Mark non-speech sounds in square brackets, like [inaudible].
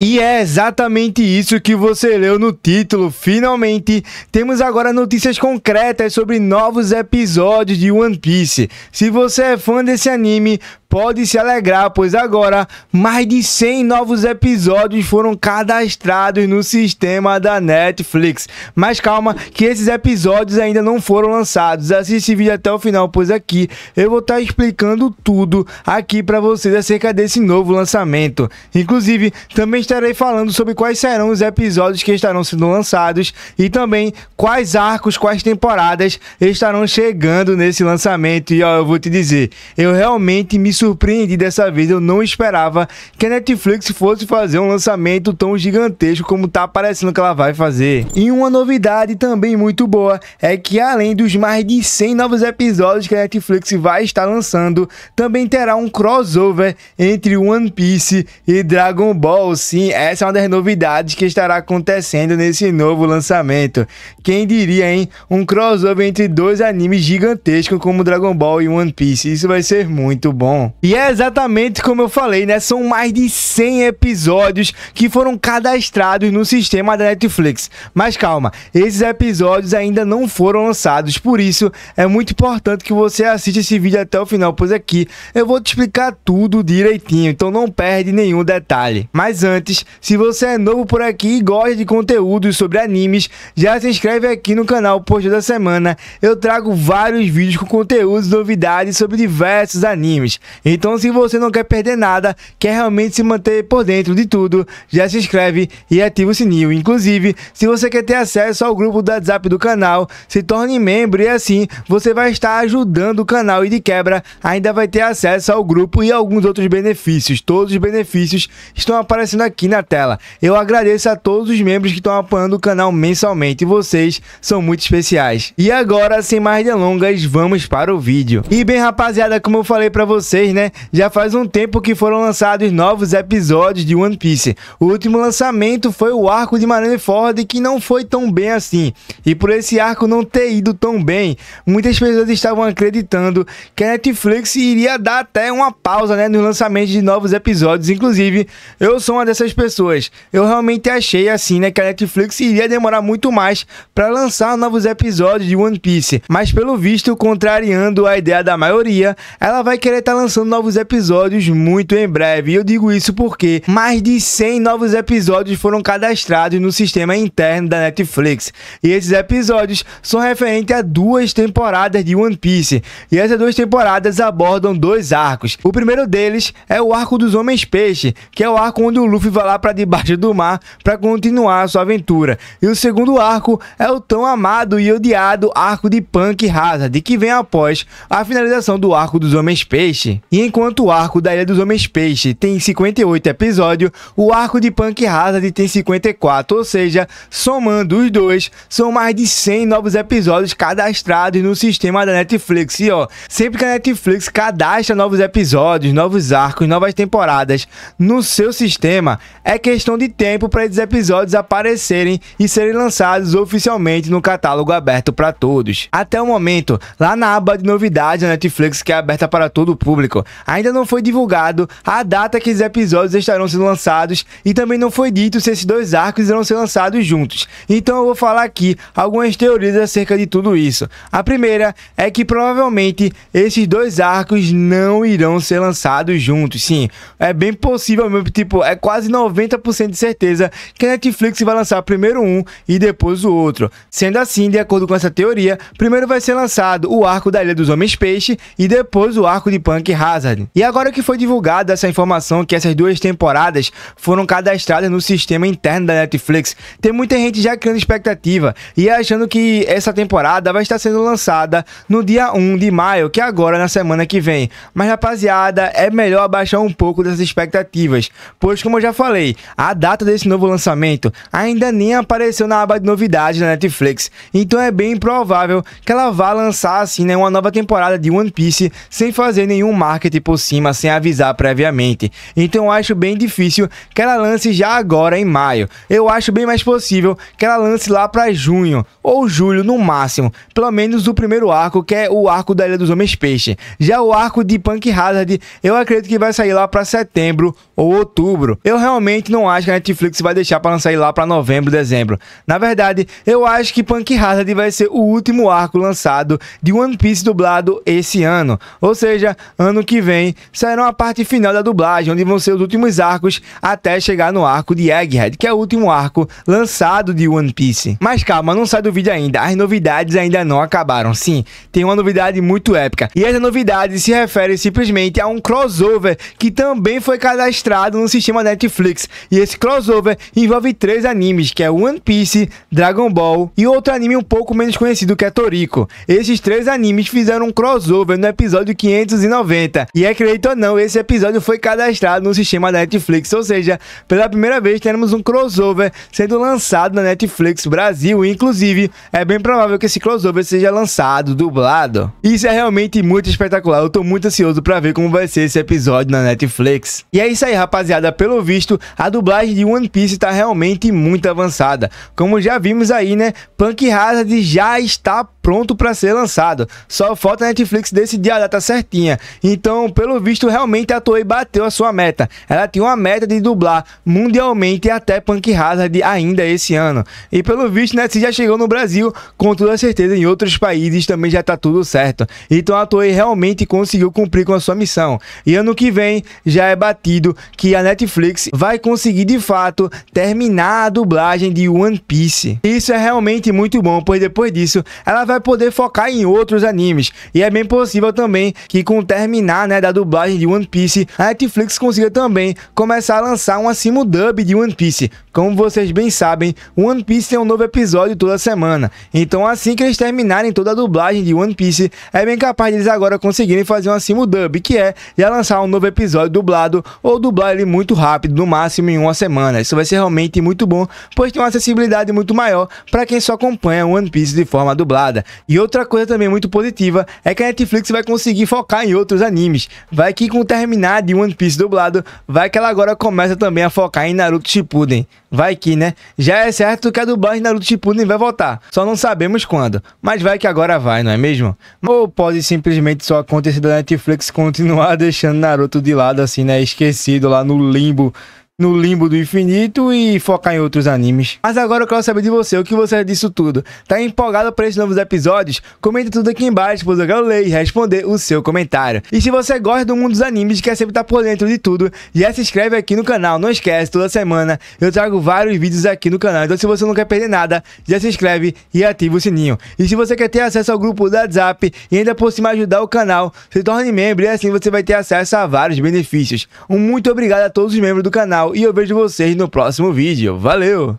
E é exatamente isso que você leu no título. Finalmente, temos agora notícias concretas sobre novos episódios de One Piece. Se você é fã desse anime, pode se alegrar, pois agora mais de 100 novos episódios foram cadastrados no sistema da Netflix. Mas calma, que esses episódios ainda não foram lançados. Assiste esse vídeo até o final, pois aqui eu vou estar tá explicando tudo aqui para vocês acerca desse novo lançamento. Inclusive, também estarei falando sobre quais serão os episódios que estarão sendo lançados e também quais arcos, quais temporadas estarão chegando nesse lançamento. E ó, eu vou te dizer, eu realmente me surpreendi dessa vez. Eu não esperava que a Netflix fosse fazer um lançamento tão gigantesco como tá parecendo que ela vai fazer. E uma novidade também muito boa é que além dos mais de 100 novos episódios que a Netflix vai estar lançando, também terá um crossover entre One Piece e Dragon Ball. Sim, essa é uma das novidades que estará acontecendo nesse novo lançamento. Quem diria, hein? Um crossover entre dois animes gigantescos como Dragon Ball e One Piece. Isso vai ser muito bom. E é exatamente como eu falei, né? São mais de 100 episódios que foram cadastrados no sistema da Netflix. Mas calma, esses episódios ainda não foram lançados, por isso é muito importante que você assista esse vídeo até o final, pois aqui eu vou te explicar tudo direitinho, então não perde nenhum detalhe. Mas antes, se você é novo por aqui e gosta de conteúdos sobre animes, já se inscreve aqui no canal Post da Semana. Eu trago vários vídeos com conteúdos novidades sobre diversos animes. Então, se você não quer perder nada, quer realmente se manter por dentro de tudo, já se inscreve e ativa o sininho. Inclusive, se você quer ter acesso ao grupo do WhatsApp do canal, se torne membro e assim você vai estar ajudando o canal e de quebra ainda vai ter acesso ao grupo e alguns outros benefícios. Todos os benefícios estão aparecendo aqui na tela. Eu agradeço a todos os membros que estão apoiando o canal mensalmente. Vocês são muito especiais. E agora, sem mais delongas, vamos para o vídeo. E bem, rapaziada, como eu falei para vocês, vocês, né? Já faz um tempo que foram lançados novos episódios de One Piece. O último lançamento foi o arco de Marineford, que não foi tão bem assim. E por esse arco não ter ido tão bem, muitas pessoas estavam acreditando que a Netflix iria dar até uma pausa, né, no lançamento de novos episódios. Inclusive, eu sou uma dessas pessoas. Eu realmente achei assim, né, que a Netflix iria demorar muito mais para lançar novos episódios de One Piece. Mas pelo visto, contrariando a ideia da maioria, ela vai querer estar tá lançando lançando novos episódios muito em breve. E eu digo isso porque mais de 100 novos episódios foram cadastrados no sistema interno da Netflix. E esses episódios são referentes a duas temporadas de One Piece. E essas duas temporadas abordam dois arcos. O primeiro deles é o arco dos Homens Peixe, que é o arco onde o Luffy vai lá para debaixo do mar para continuar a sua aventura. E o segundo arco é o tão amado e odiado arco de Punk Hazard, que vem após a finalização do arco dos Homens Peixe. E enquanto o arco da Ilha dos Homens Peixe tem 58 episódios, o arco de Punk Hazard tem 54, ou seja, somando os dois, são mais de 100 novos episódios cadastrados no sistema da Netflix. E ó, sempre que a Netflix cadastra novos episódios, novos arcos, novas temporadas no seu sistema, é questão de tempo para esses episódios aparecerem e serem lançados oficialmente no catálogo aberto para todos. Até o momento, lá na aba de novidades da Netflix que é aberta para todo o público, público. Ainda não foi divulgado a data que esses episódios estarão sendo lançados e também não foi dito se esses dois arcos irão ser lançados juntos. Então eu vou falar aqui algumas teorias acerca de tudo isso. A primeira é que provavelmente esses dois arcos não irão ser lançados juntos. Sim, é bem possível mesmo, tipo, é quase 90% de certeza que a Netflix vai lançar primeiro um e depois o outro. Sendo assim, de acordo com essa teoria, primeiro vai ser lançado o arco da Ilha dos Homens Peixe e depois o arco de Punk Hazard. E agora que foi divulgada essa informação que essas duas temporadas foram cadastradas no sistema interno da Netflix, tem muita gente já criando expectativa e achando que essa temporada vai estar sendo lançada no dia 1 de maio, que é agora na semana que vem. Mas rapaziada, é melhor abaixar um pouco dessas expectativas, pois como eu já falei, a data desse novo lançamento ainda nem apareceu na aba de novidades da Netflix, então é bem provável que ela vá lançar assim né, uma nova temporada de One Piece sem fazer nenhum mal marketing por cima sem avisar previamente. Então acho bem difícil que ela lance já agora em maio. Eu acho bem mais possível que ela lance lá para junho ou julho no máximo, pelo menos o primeiro arco que é o arco da Ilha dos Homens Peixe. Já o arco de Punk Hazard, eu acredito que vai sair lá para setembro ou outubro. Eu realmente não acho que a Netflix vai deixar para lançar lá para novembro, dezembro. Na verdade, eu acho que Punk Hazard vai ser o último arco lançado de One Piece dublado esse ano, ou seja, ano ano que vem sairão a parte final da dublagem, onde vão ser os últimos arcos até chegar no arco de Egghead, que é o último arco lançado de One Piece. Mas calma, não sai do vídeo ainda, as novidades ainda não acabaram. Sim, tem uma novidade muito épica. E essa novidade se refere simplesmente a um crossover que também foi cadastrado no sistema Netflix. E esse crossover envolve três animes, que é One Piece, Dragon Ball e outro anime um pouco menos conhecido que é Toriko. Esses três animes fizeram um crossover no episódio 590 e acredito ou não, esse episódio foi cadastrado no sistema da Netflix, ou seja, pela primeira vez teremos um crossover sendo lançado na Netflix Brasil, inclusive é bem provável que esse crossover seja lançado dublado. Isso é realmente muito espetacular, eu tô muito ansioso para ver como vai ser esse episódio na Netflix. E é isso aí, rapaziada, pelo visto, a dublagem de One Piece está realmente muito avançada. Como já vimos aí, né, Punk Hazard já está pronto para ser lançado. Só falta a Netflix decidir a data certinha. Então, pelo visto, realmente a Toei bateu a sua meta. Ela tinha uma meta de dublar mundialmente até Punk Hazard ainda esse ano. E pelo visto, né, se já chegou no Brasil, com toda certeza em outros países também já tá tudo certo. Então a Toei realmente conseguiu cumprir com a sua missão. E ano que vem já é batido que a Netflix vai conseguir de fato terminar a dublagem de One Piece. Isso é realmente muito bom, pois depois disso ela vai vai poder focar em outros animes. E é bem possível também que com o terminar né, da dublagem de One Piece, a Netflix consiga também começar a lançar uma simuldub de One Piece. Como vocês bem sabem, One Piece tem um novo episódio toda semana. Então assim que eles terminarem toda a dublagem de One Piece, é bem capaz deles agora conseguirem fazer uma simuldub, que é já lançar um novo episódio dublado ou dublar ele muito rápido, no máximo em uma semana. Isso vai ser realmente muito bom, pois tem uma acessibilidade muito maior para quem só acompanha One Piece de forma dublada. E outra coisa também muito positiva é que a Netflix vai conseguir focar em outros animes. Vai que com o terminar de One Piece dublado, vai que ela agora começa também a focar em Naruto Shippuden. Vai que, né? Já é certo que a dublagem de Naruto Shippuden vai voltar, só não sabemos quando. Mas vai que agora vai, não é mesmo? Ou pode simplesmente só acontecer da Netflix continuar [laughs] deixando Naruto de lado assim, né? Esquecido lá no limbo no limbo do infinito e focar em outros animes. Mas agora eu quero saber de você, o que você acha é disso tudo? Tá empolgado para esses novos episódios? Comenta tudo aqui embaixo, pois eu quero ler e responder o seu comentário. E se você gosta do mundo dos animes, quer sempre estar tá por dentro de tudo, já se inscreve aqui no canal, não esquece, toda semana eu trago vários vídeos aqui no canal, então se você não quer perder nada, já se inscreve e ativa o sininho. E se você quer ter acesso ao grupo do WhatsApp e ainda por cima ajudar o canal, se torne membro e assim você vai ter acesso a vários benefícios. Um muito obrigado a todos os membros do canal, canal e eu vejo vocês no próximo vídeo. Valeu!